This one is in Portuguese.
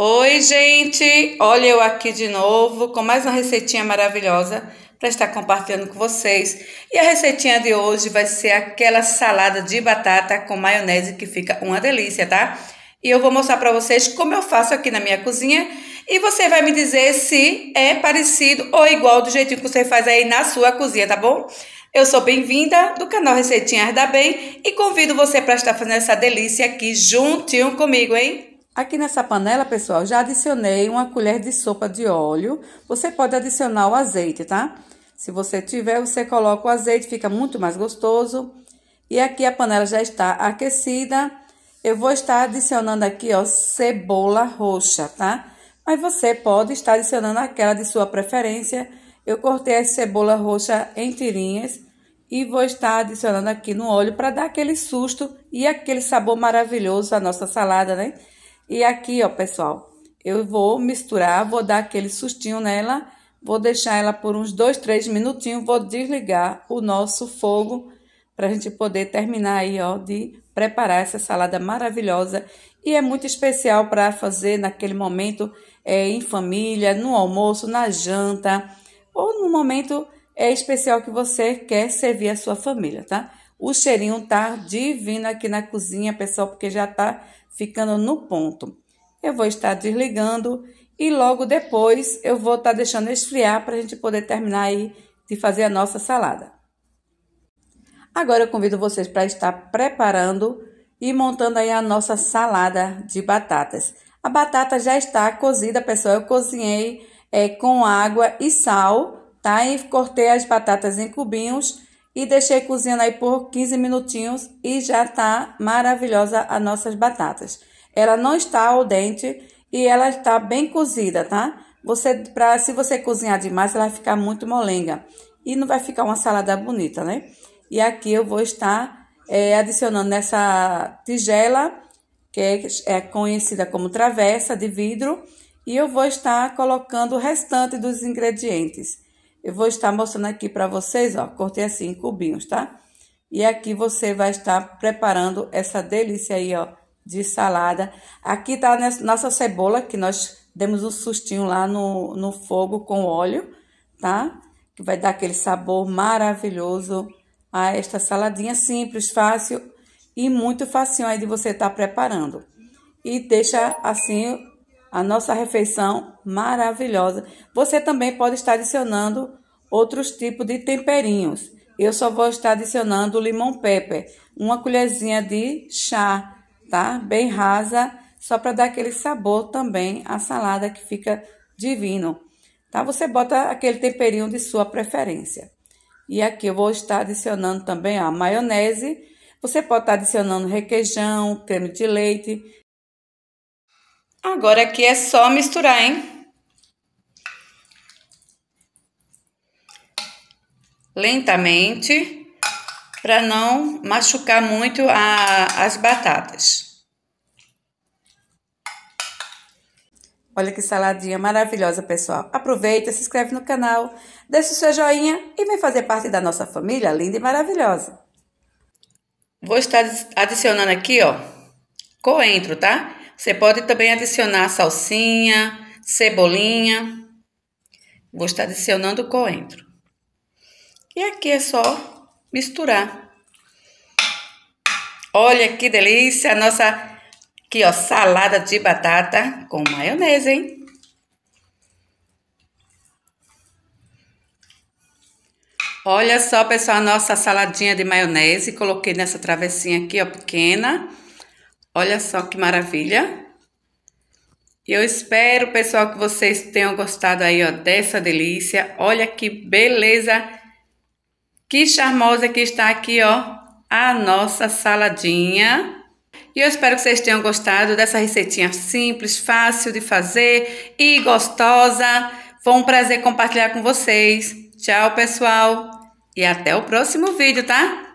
Oi, gente! Olha eu aqui de novo com mais uma receitinha maravilhosa para estar compartilhando com vocês. E a receitinha de hoje vai ser aquela salada de batata com maionese que fica uma delícia, tá? E eu vou mostrar para vocês como eu faço aqui na minha cozinha e você vai me dizer se é parecido ou igual do jeitinho que você faz aí na sua cozinha, tá bom? Eu sou bem-vinda do canal Receitinhas da Bem e convido você para estar fazendo essa delícia aqui juntinho comigo, hein? Aqui nessa panela, pessoal, já adicionei uma colher de sopa de óleo. Você pode adicionar o azeite, tá? Se você tiver, você coloca o azeite, fica muito mais gostoso. E aqui a panela já está aquecida. Eu vou estar adicionando aqui, ó, cebola roxa, tá? Mas você pode estar adicionando aquela de sua preferência. Eu cortei a cebola roxa em tirinhas e vou estar adicionando aqui no óleo para dar aquele susto e aquele sabor maravilhoso à nossa salada, né? E aqui, ó, pessoal, eu vou misturar, vou dar aquele sustinho nela, vou deixar ela por uns dois, três minutinhos, vou desligar o nosso fogo para a gente poder terminar aí, ó, de preparar essa salada maravilhosa e é muito especial para fazer naquele momento é, em família, no almoço, na janta ou no momento é especial que você quer servir a sua família, tá? O cheirinho tá divino aqui na cozinha, pessoal, porque já tá ficando no ponto. Eu vou estar desligando e logo depois eu vou estar tá deixando esfriar para a gente poder terminar aí de fazer a nossa salada. Agora eu convido vocês para estar preparando e montando aí a nossa salada de batatas. A batata já está cozida, pessoal. Eu cozinhei é, com água e sal, tá? E cortei as batatas em cubinhos e deixei cozinhando aí por 15 minutinhos e já tá maravilhosa as nossas batatas. Ela não está ao dente e ela está bem cozida, tá? Você, para se você cozinhar demais, ela vai ficar muito molenga e não vai ficar uma salada bonita, né? E aqui eu vou estar é, adicionando nessa tigela, que é, é conhecida como travessa de vidro, e eu vou estar colocando o restante dos ingredientes. Eu vou estar mostrando aqui para vocês, ó, cortei assim em cubinhos, tá? E aqui você vai estar preparando essa delícia aí, ó, de salada. Aqui tá nessa, nossa cebola, que nós demos um sustinho lá no, no fogo com óleo, tá? Que vai dar aquele sabor maravilhoso a esta saladinha simples, fácil e muito facinho aí de você estar tá preparando. E deixa assim a nossa refeição maravilhosa. Você também pode estar adicionando outros tipos de temperinhos. Eu só vou estar adicionando limão pepper, uma colherzinha de chá, tá? Bem rasa, só para dar aquele sabor também à salada que fica divino. Tá? Você bota aquele temperinho de sua preferência. E aqui eu vou estar adicionando também a maionese. Você pode estar adicionando requeijão, creme de leite. Agora aqui é só misturar, hein? lentamente para não machucar muito a, as batatas. Olha que saladinha maravilhosa, pessoal. Aproveita, se inscreve no canal, deixa o seu joinha e vem fazer parte da nossa família linda e maravilhosa. Vou estar adicionando aqui, ó, coentro, tá? Você pode também adicionar salsinha, cebolinha. Vou estar adicionando coentro. E aqui é só misturar. Olha que delícia a nossa aqui, ó, salada de batata com maionese, hein? Olha só, pessoal, a nossa saladinha de maionese. Coloquei nessa travessinha aqui, ó, pequena. Olha só que maravilha. E eu espero, pessoal, que vocês tenham gostado aí, ó, dessa delícia. Olha que beleza que charmosa que está aqui, ó, a nossa saladinha. E eu espero que vocês tenham gostado dessa receitinha simples, fácil de fazer e gostosa. Foi um prazer compartilhar com vocês. Tchau, pessoal. E até o próximo vídeo, tá?